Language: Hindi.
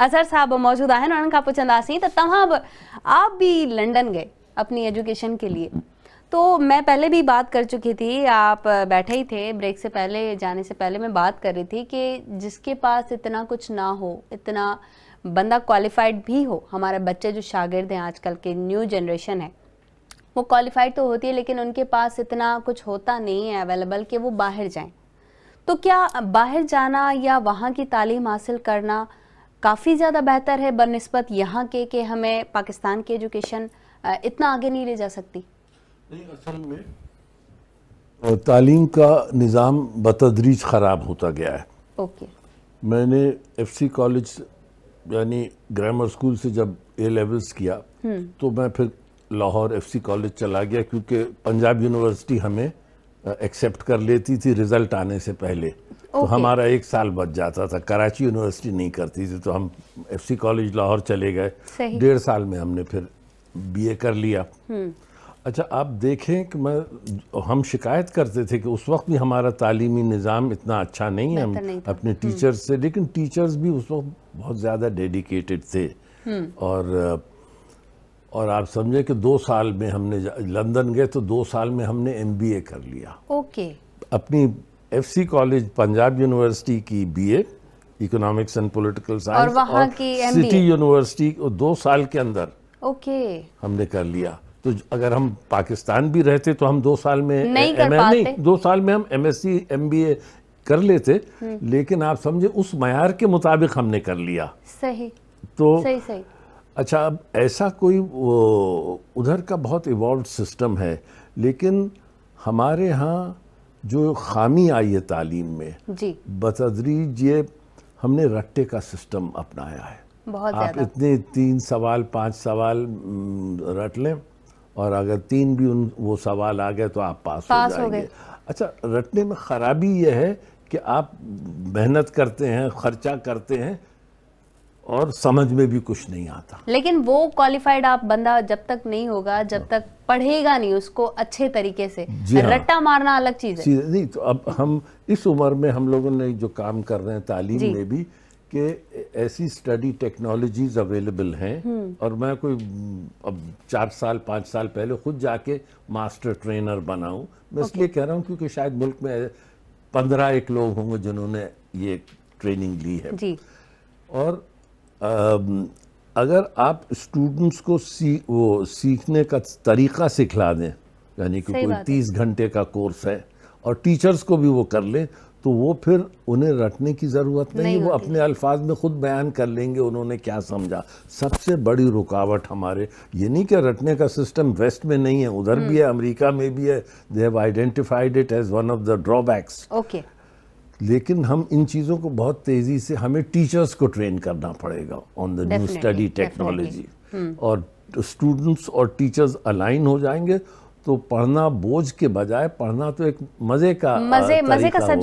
अजहर साहब मौजूद आहिनि उन्हनि खां पुछंदासीं त तो तव्हां बि आप बि लंडन गए अपनी एजुकेशन के लिए तो मैं पहले भी बात कर चुकी थी आप बैठे ही थे ब्रेक से पहले जाने से पहले मैं बात कर रही थी कि जिसके पास इतना कुछ ना हो इतना बंदा क्वालिफाइड भी हो हमारे बच्चे जो शागिर्द हैं आजकल के न्यू जनरेशन है वो क्वालिफाइड तो होती है लेकिन उनके पास इतना कुछ होता नहीं है अवेलेबल कि वो बाहर जाएं तो क्या बाहर जाना या वहाँ की तालीम हासिल करना काफ़ी ज़्यादा बेहतर है बनस्बत यहाँ के कि हमें पाकिस्तान की एजुकेशन इतना आगे नहीं ले जा सकती नहीं असल में तालीम का निज़ाम बतदरीज ख़राब होता गया है ओके मैंने एफसी कॉलेज यानी ग्रामर स्कूल से जब ए लेवल्स किया हम्म। तो मैं फिर लाहौर एफसी कॉलेज चला गया क्योंकि पंजाब यूनिवर्सिटी हमें एक्सेप्ट कर लेती थी रिज़ल्ट आने से पहले तो हमारा एक साल बच जाता था कराची यूनिवर्सिटी नहीं करती थी तो हम एफसी कॉलेज लाहौर चले गए डेढ़ साल में हमने फिर बीए कर लिया हम्म। अच्छा आप देखें कि मैं हम शिकायत करते थे कि उस वक्त भी हमारा तालीमी निज़ाम इतना अच्छा नहीं है हम अपने टीचर्स हम्म। से लेकिन टीचर्स भी उस वक्त बहुत ज़्यादा डेडिकेटेड थे हम्म। और और आप समझे कि दो साल में हमने लंदन गए तो दो साल में हमने एमबीए कर लिया ओके अपनी एफसी कॉलेज पंजाब यूनिवर्सिटी की BA economics and political science और और की सिटी यूनिवर्सिटी दो साल के अंदर ओके हमने कर लिया तो अगर हम पाकिस्तान भी रहते तो हम दो साल में नहीं, कर पाते। नहीं दो साल में हम एमएससी एमबीए कर लेते हम्म। लेकिन आप समझे उस मैार के मुताबिक हमने कर लिया सही तो सही सही अच्छा अब ऐसा कोई उधर का बहुत इवॉल्व सिस्टम है लेकिन हमारे यहाँ जो खामी आई है तालीम में जी बतदरीज ये हमने रट्टे का सिस्टम अपनाया है बहुत आप इतने तीन सवाल पांच सवाल रट लें और अगर तीन भी उन वो सवाल आ गए तो आप पास, पास हो जाएंगे हो अच्छा रटने में ख़राबी यह है कि आप मेहनत करते हैं खर्चा करते हैं और समझ में भी कुछ नहीं आता लेकिन वो क्वालिफाइड आप बंदा जब तक नहीं होगा जब तक पढ़ेगा नहीं उसको अच्छे तरीके से हाँ। रट्टा मारना अलग चीज है नहीं तो अब हम इस उम्र में हम लोगों ने जो काम कर रहे हैं तालीम में भी कि ऐसी स्टडी टेक्नोलॉजीज अवेलेबल हैं हम्म। और मैं कोई अब चार साल पाँच साल पहले खुद जाके मास्टर ट्रेनर बनाऊं मैं इसलिए कह रहा हूँ क्योंकि शायद मुल्क में पंद्रह एक लोग होंगे जिन्होंने ये ट्रेनिंग ली है जी। और अगर आप स्टूडेंट्स को सी वो सीखने का तरीका सिखला दें यानी कि कोई तीस घंटे का कोर्स है और टीचर्स को भी वो कर लें तो वो फिर उन्हें रटने की ज़रूरत नहीं, नहीं वो अपने अल्फाज में ख़ुद बयान कर लेंगे उन्होंने क्या समझा सबसे बड़ी रुकावट हमारे ये नहीं कि रटने का सिस्टम वेस्ट में नहीं है उधर भी हम्म। है अमेरिका में भी है they have identified it as one of the drawbacks लेकिन हम इन चीज़ों को बहुत तेज़ी से हमें टीचर्स को ट्रेन करना पड़ेगा on the new study technology और स्टूडेंट्स और टीचर्स अलाइन हो जाएंगे तो पढ़ना बोझ के बजाय पढ़ना तो एक मज़े का मज़े मज़े का